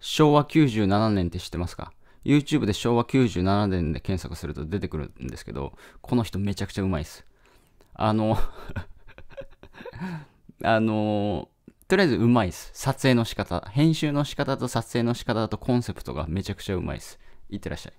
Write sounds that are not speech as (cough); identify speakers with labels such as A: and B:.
A: 昭和97年って知ってますか ?YouTube で昭和97年で検索すると出てくるんですけど、この人めちゃくちゃうまいです。あの (laughs) あのとりあえずうまいです。撮影の仕方。編集の仕方と撮影の仕方とコンセプトがめちゃくちゃうまいです。いってらっしゃい。